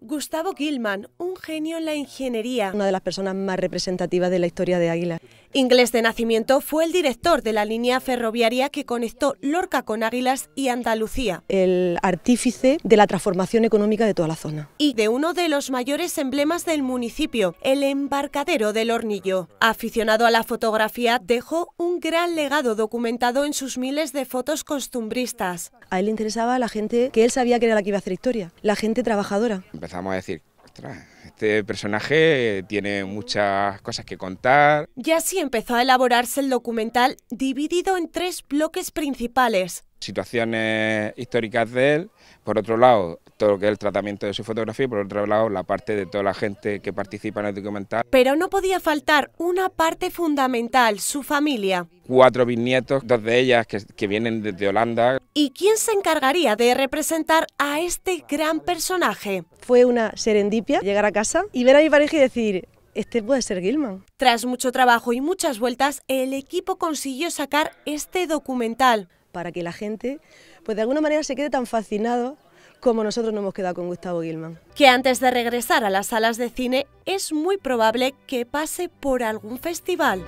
Gustavo Gilman, un genio en la ingeniería. Una de las personas más representativas de la historia de Águilas... Inglés de nacimiento, fue el director de la línea ferroviaria que conectó Lorca con Águilas y Andalucía. El artífice de la transformación económica de toda la zona. Y de uno de los mayores emblemas del municipio, el embarcadero del Hornillo. Aficionado a la fotografía, dejó un gran legado documentado en sus miles de fotos costumbristas. A él le interesaba la gente que él sabía que era la que iba a hacer historia, la gente trabajadora empezamos a decir, este personaje tiene muchas cosas que contar. Y así empezó a elaborarse el documental dividido en tres bloques principales. Situaciones históricas de él, por otro lado, todo lo que es el tratamiento de su fotografía por otro lado, la parte de toda la gente que participa en el documental. Pero no podía faltar una parte fundamental, su familia. Cuatro bisnietos, dos de ellas que, que vienen desde Holanda. ¿Y quién se encargaría de representar a este gran personaje? Fue una serendipia llegar a casa y ver a mi pareja y decir, este puede ser Gilman. Tras mucho trabajo y muchas vueltas, el equipo consiguió sacar este documental. Para que la gente, pues de alguna manera se quede tan fascinado como nosotros nos hemos quedado con Gustavo Gilman. Que antes de regresar a las salas de cine, es muy probable que pase por algún festival.